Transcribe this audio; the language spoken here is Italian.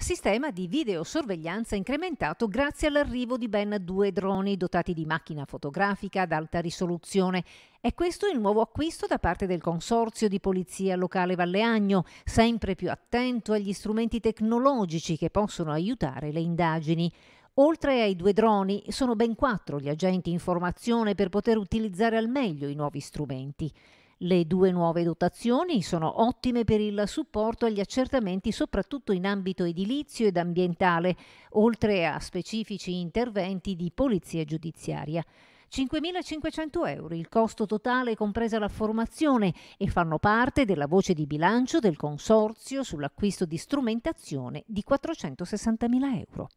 Sistema di videosorveglianza incrementato grazie all'arrivo di ben due droni dotati di macchina fotografica ad alta risoluzione. È questo il nuovo acquisto da parte del Consorzio di Polizia Locale Valleagno, sempre più attento agli strumenti tecnologici che possono aiutare le indagini. Oltre ai due droni, sono ben quattro gli agenti in formazione per poter utilizzare al meglio i nuovi strumenti. Le due nuove dotazioni sono ottime per il supporto agli accertamenti soprattutto in ambito edilizio ed ambientale, oltre a specifici interventi di polizia giudiziaria. 5.500 euro il costo totale compresa la formazione e fanno parte della voce di bilancio del Consorzio sull'acquisto di strumentazione di 460.000 euro.